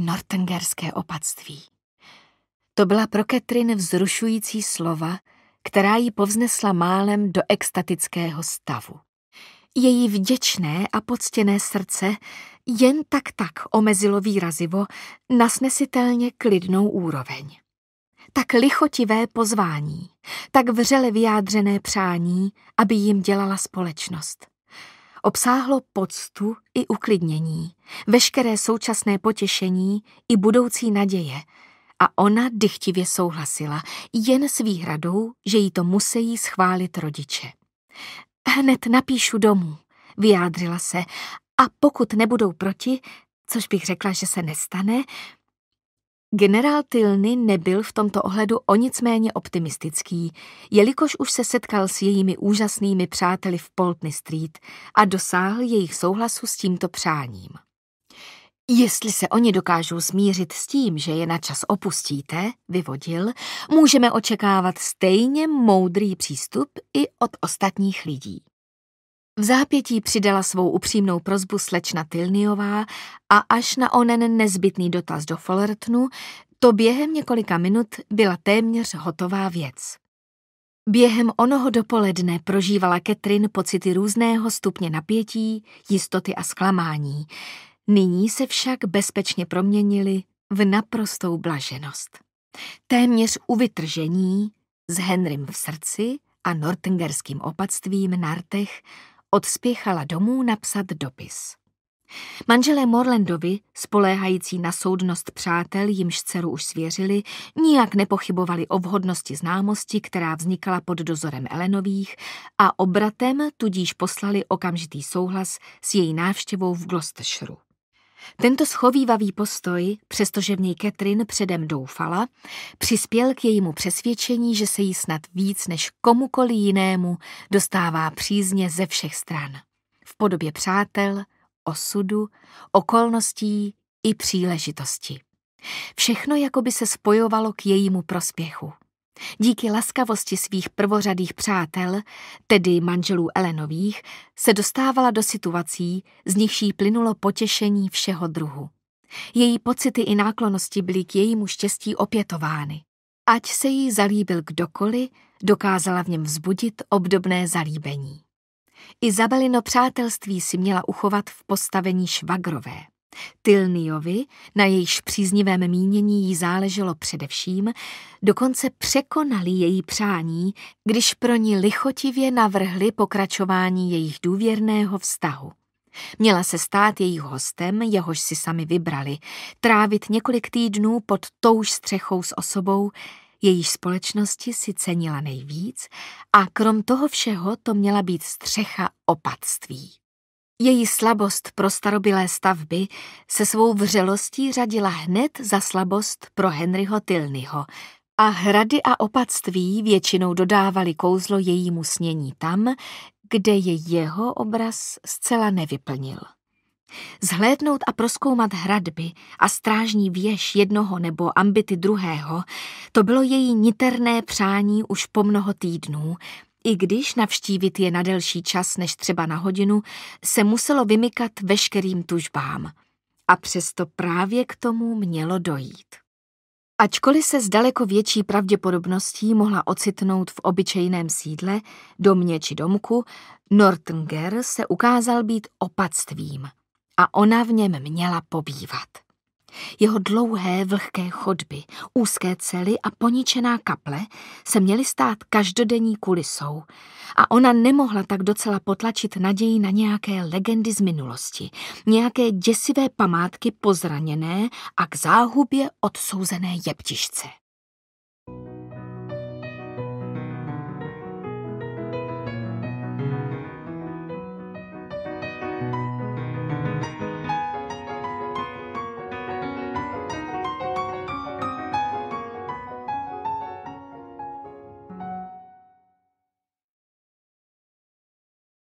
Nortengerské opatství. To byla pro Ketrin vzrušující slova, která ji povznesla málem do extatického stavu. Její vděčné a poctěné srdce jen tak tak omezilo výrazivo na snesitelně klidnou úroveň. Tak lichotivé pozvání, tak vřele vyjádřené přání, aby jim dělala společnost obsáhlo poctu i uklidnění, veškeré současné potěšení i budoucí naděje. A ona dychtivě souhlasila, jen s výhradou, že jí to musí schválit rodiče. Hned napíšu domů, vyjádřila se, a pokud nebudou proti, což bych řekla, že se nestane, Generál Tilny nebyl v tomto ohledu o nic méně optimistický, jelikož už se setkal s jejími úžasnými přáteli v Poltny Street a dosáhl jejich souhlasu s tímto přáním. Jestli se oni dokážou smířit s tím, že je na čas opustíte, vyvodil, můžeme očekávat stejně moudrý přístup i od ostatních lidí. V zápětí přidala svou upřímnou prozbu slečna Tilniová a až na onen nezbytný dotaz do Follertnu, to během několika minut byla téměř hotová věc. Během onoho dopoledne prožívala Ketrin pocity různého stupně napětí, jistoty a zklamání. Nyní se však bezpečně proměnili v naprostou blaženost. Téměř u vytržení s Henrym v srdci a nortengerským opatstvím na rtech odspěchala domů napsat dopis. Manželé Morlandovi, spoléhající na soudnost přátel, jimž dceru už svěřili, nijak nepochybovali o vhodnosti známosti, která vznikala pod dozorem Elenových a obratem tudíž poslali okamžitý souhlas s její návštěvou v Gloucestershireu. Tento schovývavý postoj, přestože v něj Catherine předem doufala, přispěl k jejímu přesvědčení, že se jí snad víc než komukoli jinému dostává přízně ze všech stran. V podobě přátel, osudu, okolností i příležitosti. Všechno jako by se spojovalo k jejímu prospěchu. Díky laskavosti svých prvořadých přátel, tedy manželů Elenových, se dostávala do situací, z nichž jí plynulo potěšení všeho druhu. Její pocity i náklonosti byly k jejímu štěstí opětovány. Ať se jí zalíbil kdokoliv, dokázala v něm vzbudit obdobné zalíbení. Izabelino přátelství si měla uchovat v postavení švagrové. Tylniovi, na jejíž příznivém mínění jí záleželo především, dokonce překonali její přání, když pro ní lichotivě navrhli pokračování jejich důvěrného vztahu. Měla se stát jejich hostem, jehož si sami vybrali, trávit několik týdnů pod touž střechou s osobou, jejíž společnosti si cenila nejvíc a krom toho všeho to měla být střecha opatství. Její slabost pro starobilé stavby se svou vřelostí řadila hned za slabost pro Henryho Tilnyho a hrady a opatství většinou dodávali kouzlo jejímu snění tam, kde je jeho obraz zcela nevyplnil. Zhlédnout a proskoumat hradby a strážní věž jednoho nebo ambity druhého, to bylo její niterné přání už po mnoho týdnů – i když navštívit je na delší čas než třeba na hodinu, se muselo vymykat veškerým tužbám. A přesto právě k tomu mělo dojít. Ačkoliv se s daleko větší pravděpodobností mohla ocitnout v obyčejném sídle, domě či domku, Nortenger se ukázal být opatstvím a ona v něm měla pobývat. Jeho dlouhé, vlhké chodby, úzké cely a poničená kaple se měly stát každodenní kulisou a ona nemohla tak docela potlačit naději na nějaké legendy z minulosti, nějaké děsivé památky pozraněné a k záhubě odsouzené jeptišce.